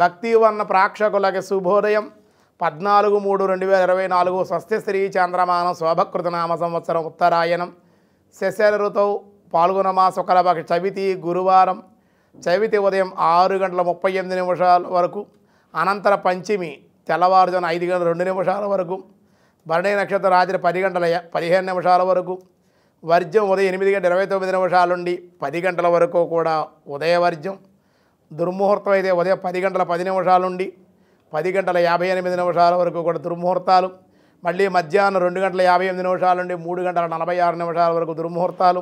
భక్తివన్న ప్రాక్షకులకి శుభోదయం పద్నాలుగు మూడు రెండు వేల ఇరవై నాలుగు స్వస్తి శ్రీ చంద్రమానం శోభకృతనామ సంవత్సరం ఉత్తరాయణం శశల ఋతువు పాల్గొనమాస ఒకలభక్ష చవితి గురువారం చవితి ఉదయం ఆరు గంటల ముప్పై ఎనిమిది నిమిషాల వరకు అనంతర పంచమి తెల్లవారుజున ఐదు గంటల రెండు నిమిషాల వరకు భరణి నక్షత్రం రాత్రి పది గంటల పదిహేను నిమిషాల వరకు వర్జ్యం ఉదయం ఎనిమిది గంటల ఇరవై తొమ్మిది నిమిషాల నుండి పది గంటల వరకు కూడా ఉదయవర్జం దుర్ముహూర్తం అయితే ఉదయం పది గంటల పది నిమిషాల నుండి పది గంటల యాభై ఎనిమిది నిమిషాల వరకు కూడా దుర్ముహూర్తాలు మళ్ళీ మధ్యాహ్నం రెండు గంటల యాభై ఎనిమిది నిమిషాల నుండి మూడు గంటల నలభై ఆరు నిమిషాల వరకు దుర్ముహూర్తాలు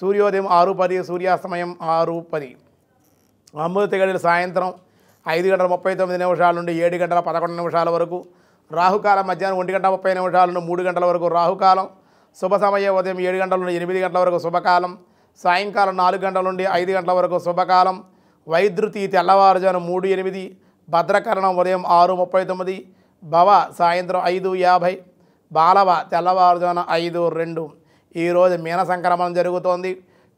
సూర్యోదయం ఆరు పది సూర్యాస్తమయం ఆరు పది అమృతి సాయంత్రం ఐదు గంటల ముప్పై తొమ్మిది నిమిషాల నుండి ఏడు గంటల పదకొండు నిమిషాల వరకు రాహుకాలం మధ్యాహ్నం ఒంటి గంట ముప్పై నిమిషాల నుండి మూడు గంటల వరకు రాహుకాలం శుభ సమయం ఉదయం ఏడు గంటల నుండి ఎనిమిది గంటల వరకు శుభకాలం సాయంకాలం నాలుగు గంటల నుండి ఐదు గంటల వరకు శుభకాలం వైద్యుతి తెల్లవారుజాను మూడు ఎనిమిది భద్రకరణం ఉదయం ఆరు ముప్పై తొమ్మిది భవ సాయంత్రం ఐదు యాభై బాలవ తెల్లవారుజాను ఐదు రెండు ఈరోజు మీన సంక్రమణం జరుగుతోంది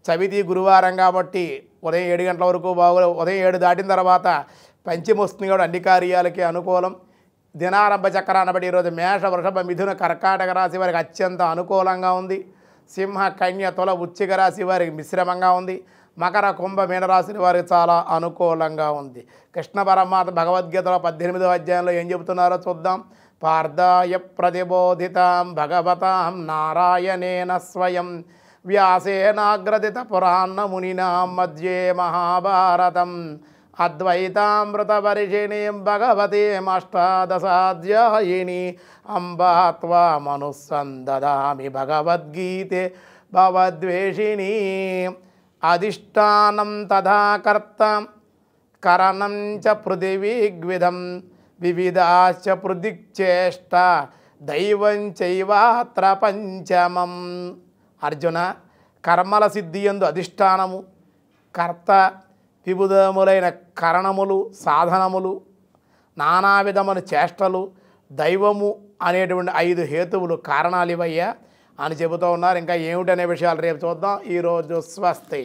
చవితి గురువారం కాబట్టి ఉదయం ఏడు గంటల వరకు బాగు ఉదయం ఏడు దాటిన తర్వాత పంచమొస్తుంది కూడా అన్ని కార్యాలకి అనుకూలం దినారంభ చక్రాన్ని బట్టి ఈరోజు మేష వృషభ మిథున కర్కాటక రాశి వారికి అత్యంత అనుకూలంగా ఉంది సింహ కన్య తుల ఉచ్చిక రాశి వారికి మిశ్రమంగా ఉంది మకర కుంభ మీనరాశిని వారికి చాలా అనుకూలంగా ఉంది కృష్ణ పరమాత్మ భగవద్గీతలో పద్దెనిమిదవ అధ్యాయంలో ఏం చెబుతున్నారో చూద్దాం పార్థాయ ప్రతిబోధితాం భగవతాం నారాయణేన స్వయం వ్యాసేనాగ్రదిత పురాణ మునినా మధ్యే మహాభారతం అద్వైతామృతపరిషిణీం భగవతీమష్టాదశాధ్యాయిని అంబా మనుస్సందదామి భగవద్గీతే భవద్వేషిణీ అధిష్టానం తథా కర్త కరణం చ పృథివీగ్విధం వివిధాశ్చ పృథిక్చేష్ట దైవం చైవాత్ర పంచమం అర్జున కర్మల సిద్ధి ఎందు అధిష్టానము కర్త విభుదములైన కరణములు సాధనములు నానా విధముల చేష్టలు దైవము అనేటువంటి ఐదు హేతువులు కారణాలు ఇవయ్యా అని చెబుతూ ఉన్నారు ఇంకా ఏమిటనే విషయాలు రేపు చూద్దాం ఈరోజు స్వస్తి